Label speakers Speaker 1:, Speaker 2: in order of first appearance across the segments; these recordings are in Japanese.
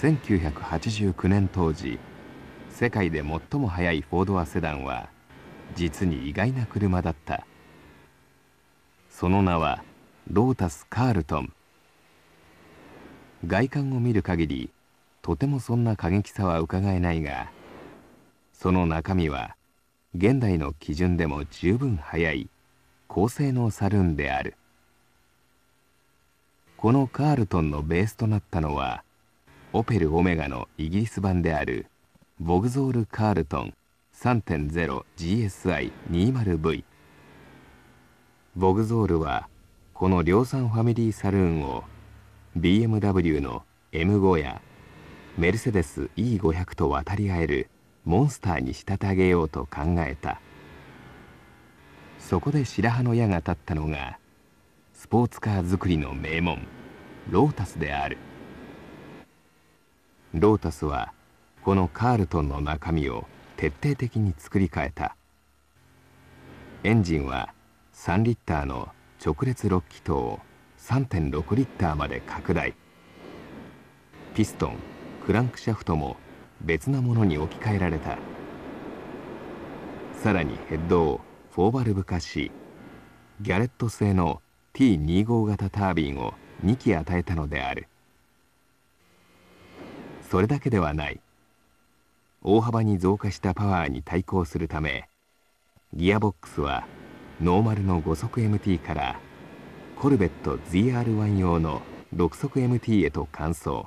Speaker 1: 1989年当時世界で最も速いフォードアセダンは実に意外な車だったその名はロータス・カールトン外観を見る限りとてもそんな過激さはうかがえないがその中身は現代の基準でも十分速い高性能サルーンであるこのカールトンのベースとなったのはオペル・オメガのイギリス版であるボグゾール・カールトン 3.0GSI20V ボグゾールはこの量産ファミリーサルーンを BMW の M5 やメルセデス E500 と渡り合えるモンスターに仕立て上げようと考えたそこで白羽の矢が立ったのがスポーツカー作りの名門ロータスである。ロータスはこのカールトンの中身を徹底的に作り変えたエンジンは3リッターの直列6気筒を3.6リッターまで拡大ピストンクランクシャフトも別なものに置き換えられたさらにヘッドを4バルブ化しギャレット製の T25 型タービンを2機与えたのである。それだけではない大幅に増加したパワーに対抗するためギアボックスはノーマルの5速 MT からコルベット ZR1 用の6速 MT へと乾燥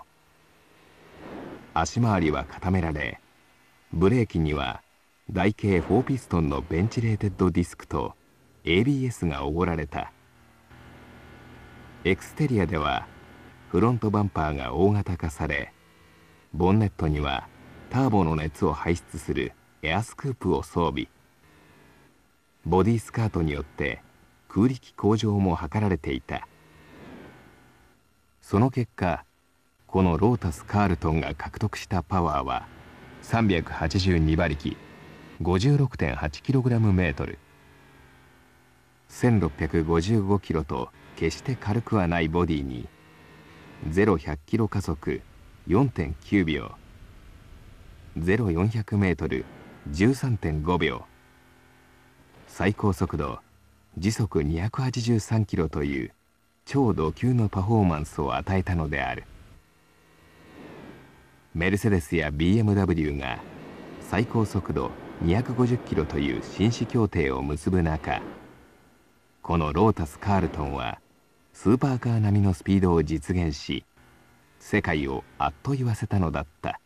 Speaker 1: 足回りは固められブレーキには台形4ピストンのベンチレーテッドディスクと ABS がおごられたエクステリアではフロントバンパーが大型化されボンネットにはターボの熱を排出するエアスクープを装備ボディスカートによって空力向上も図られていたその結果このロータス・カールトンが獲得したパワーは382馬力 56.8kgm 1655キロと決して軽くはないボディに0100キロ加速4.9秒 0400m13.5 秒最高速度時速283キロという超度級のパフォーマンスを与えたのであるメルセデスや BMW が最高速度250キロという紳士協定を結ぶ中このロータス・カールトンはスーパーカー並みのスピードを実現し世界をあっと言わせたのだった。